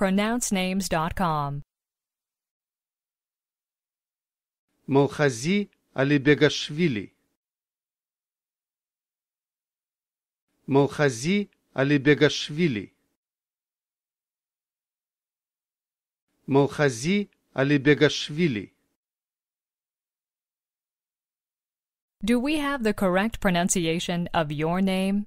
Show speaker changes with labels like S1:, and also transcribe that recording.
S1: pronouncenames.com.
S2: Malchazi Alibegashvili. Malchazi Alibegashvili. Malchazi Alibegashvili.
S1: Do we have the correct pronunciation of your name?